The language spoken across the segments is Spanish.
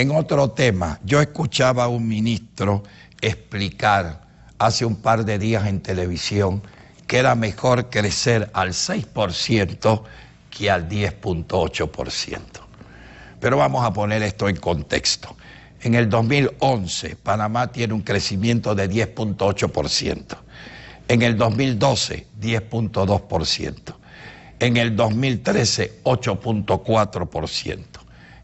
En otro tema, yo escuchaba a un ministro explicar hace un par de días en televisión que era mejor crecer al 6% que al 10.8%. Pero vamos a poner esto en contexto. En el 2011, Panamá tiene un crecimiento de 10.8%. En el 2012, 10.2%. En el 2013, 8.4%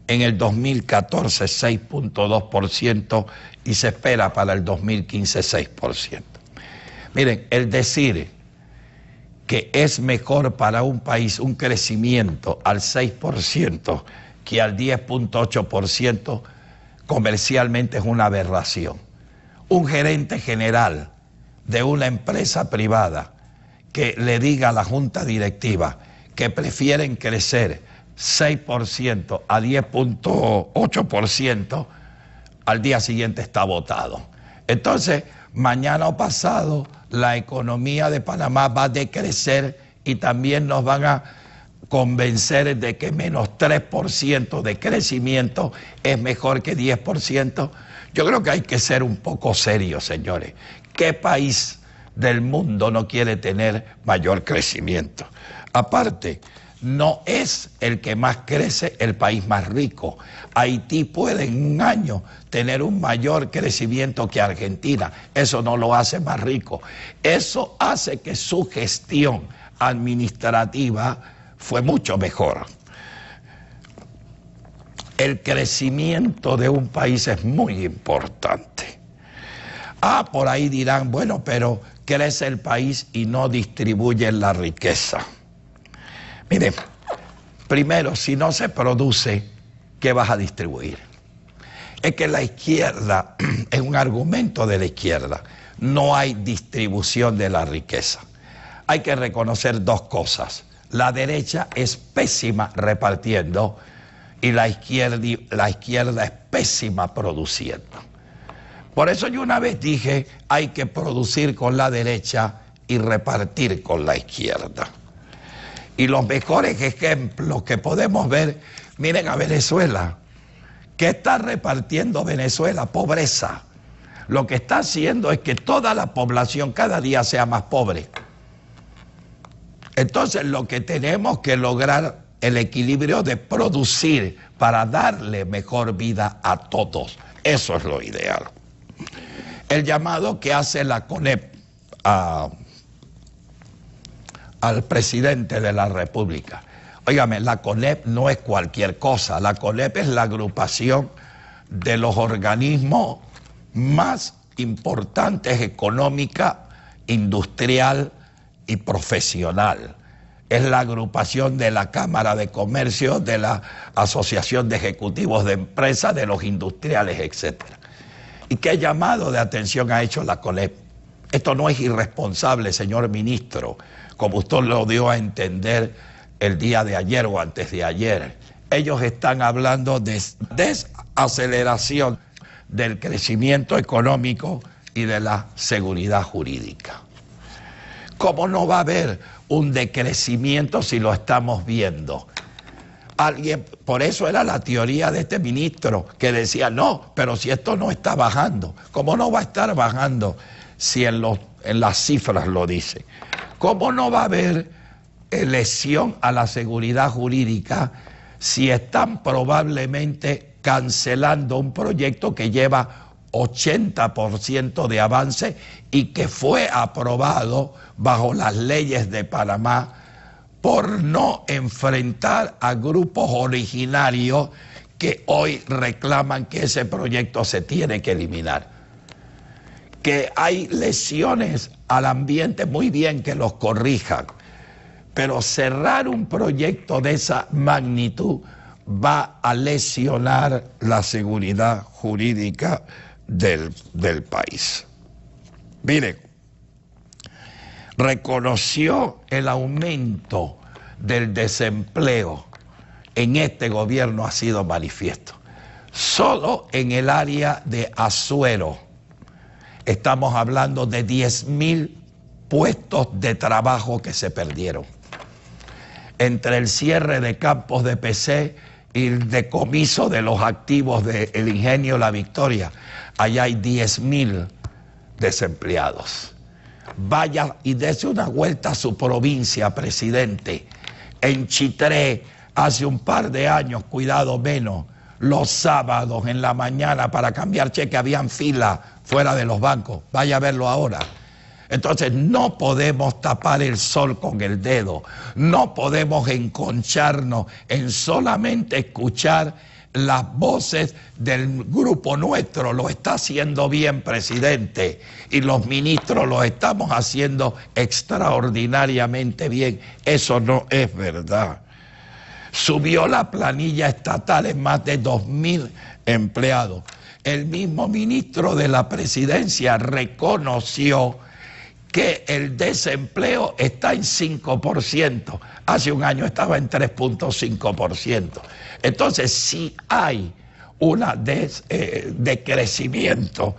en el 2014 6.2% y se espera para el 2015 6%. Miren, el decir que es mejor para un país un crecimiento al 6% que al 10.8% comercialmente es una aberración. Un gerente general de una empresa privada que le diga a la junta directiva que prefieren crecer 6% a 10.8%, al día siguiente está votado. Entonces, mañana o pasado, la economía de Panamá va a decrecer y también nos van a convencer de que menos 3% de crecimiento es mejor que 10%. Yo creo que hay que ser un poco serios, señores. ¿Qué país del mundo no quiere tener mayor crecimiento? Aparte, no es el que más crece, el país más rico. Haití puede en un año tener un mayor crecimiento que Argentina. Eso no lo hace más rico. Eso hace que su gestión administrativa fue mucho mejor. El crecimiento de un país es muy importante. Ah, por ahí dirán, bueno, pero crece el país y no distribuyen la riqueza. Mire, primero, si no se produce, ¿qué vas a distribuir? Es que la izquierda es un argumento de la izquierda. No hay distribución de la riqueza. Hay que reconocer dos cosas. La derecha es pésima repartiendo y la izquierda, la izquierda es pésima produciendo. Por eso yo una vez dije, hay que producir con la derecha y repartir con la izquierda. Y los mejores ejemplos que podemos ver, miren a Venezuela. ¿Qué está repartiendo Venezuela? Pobreza. Lo que está haciendo es que toda la población cada día sea más pobre. Entonces lo que tenemos que lograr el equilibrio de producir para darle mejor vida a todos. Eso es lo ideal. El llamado que hace la CONEP a al presidente de la República. Óigame, la CONEP no es cualquier cosa, la colep es la agrupación de los organismos más importantes económica, industrial y profesional. Es la agrupación de la Cámara de Comercio, de la Asociación de Ejecutivos de Empresas, de los industriales, etc. ¿Y qué llamado de atención ha hecho la COLEP? Esto no es irresponsable, señor ministro como usted lo dio a entender el día de ayer o antes de ayer. Ellos están hablando de desaceleración del crecimiento económico y de la seguridad jurídica. ¿Cómo no va a haber un decrecimiento si lo estamos viendo? Alguien, por eso era la teoría de este ministro que decía, no, pero si esto no está bajando, ¿cómo no va a estar bajando si en, en las cifras lo dice? ¿Cómo no va a haber lesión a la seguridad jurídica si están probablemente cancelando un proyecto que lleva 80% de avance y que fue aprobado bajo las leyes de Panamá por no enfrentar a grupos originarios que hoy reclaman que ese proyecto se tiene que eliminar que hay lesiones al ambiente, muy bien que los corrijan, pero cerrar un proyecto de esa magnitud va a lesionar la seguridad jurídica del, del país. Miren, reconoció el aumento del desempleo en este gobierno ha sido manifiesto. Solo en el área de Azuero, Estamos hablando de 10.000 mil puestos de trabajo que se perdieron. Entre el cierre de campos de PC y el decomiso de los activos del ingenio La Victoria, allá hay 10 mil desempleados. Vaya y dése una vuelta a su provincia, presidente. En Chitré, hace un par de años, cuidado menos, los sábados en la mañana para cambiar cheque habían fila fuera de los bancos. Vaya a verlo ahora. Entonces no podemos tapar el sol con el dedo, no podemos enconcharnos en solamente escuchar las voces del grupo nuestro. Lo está haciendo bien, presidente, y los ministros lo estamos haciendo extraordinariamente bien. Eso no es verdad. Subió la planilla estatal en más de 2.000 empleados el mismo ministro de la presidencia reconoció que el desempleo está en 5%. Hace un año estaba en 3.5%. Entonces, si hay una eh, decrecimiento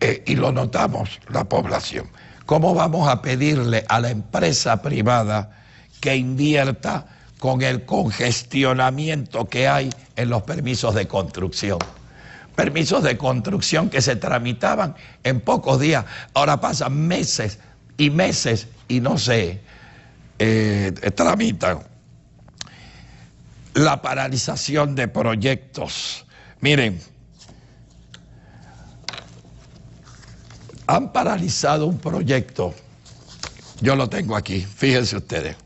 eh, y lo notamos la población. ¿Cómo vamos a pedirle a la empresa privada que invierta con el congestionamiento que hay en los permisos de construcción? permisos de construcción que se tramitaban en pocos días. Ahora pasan meses y meses y no se eh, tramitan. La paralización de proyectos. Miren, han paralizado un proyecto. Yo lo tengo aquí, fíjense ustedes.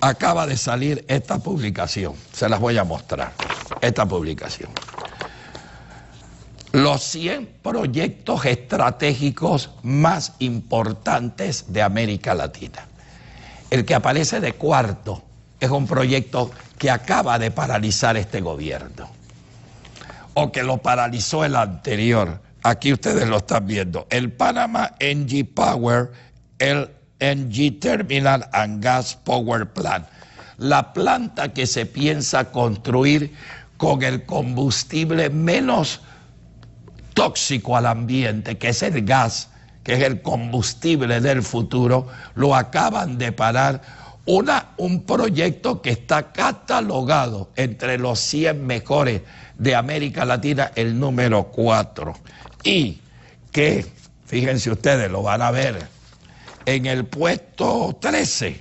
Acaba de salir esta publicación, se las voy a mostrar, esta publicación los 100 proyectos estratégicos más importantes de América Latina. El que aparece de cuarto es un proyecto que acaba de paralizar este gobierno o que lo paralizó el anterior. Aquí ustedes lo están viendo. El Panama NG Power, el NG Terminal and Gas Power Plant. La planta que se piensa construir con el combustible menos tóxico al ambiente, que es el gas, que es el combustible del futuro, lo acaban de parar. Una, un proyecto que está catalogado entre los 100 mejores de América Latina, el número 4. Y que, fíjense ustedes, lo van a ver, en el puesto 13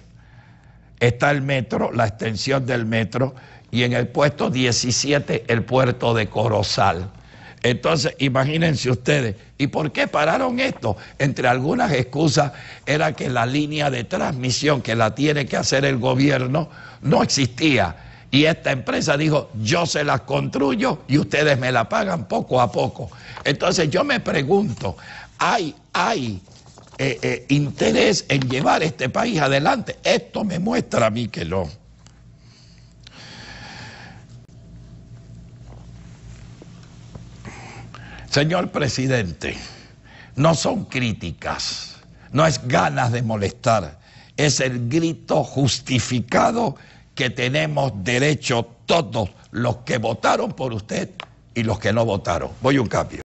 está el metro, la extensión del metro, y en el puesto 17 el puerto de Corozal. Entonces, imagínense ustedes, ¿y por qué pararon esto? Entre algunas excusas era que la línea de transmisión que la tiene que hacer el gobierno no existía. Y esta empresa dijo, yo se las construyo y ustedes me la pagan poco a poco. Entonces yo me pregunto, ¿hay, hay eh, eh, interés en llevar este país adelante? Esto me muestra a mí que no. Señor presidente, no son críticas, no es ganas de molestar, es el grito justificado que tenemos derecho todos los que votaron por usted y los que no votaron. Voy un cambio.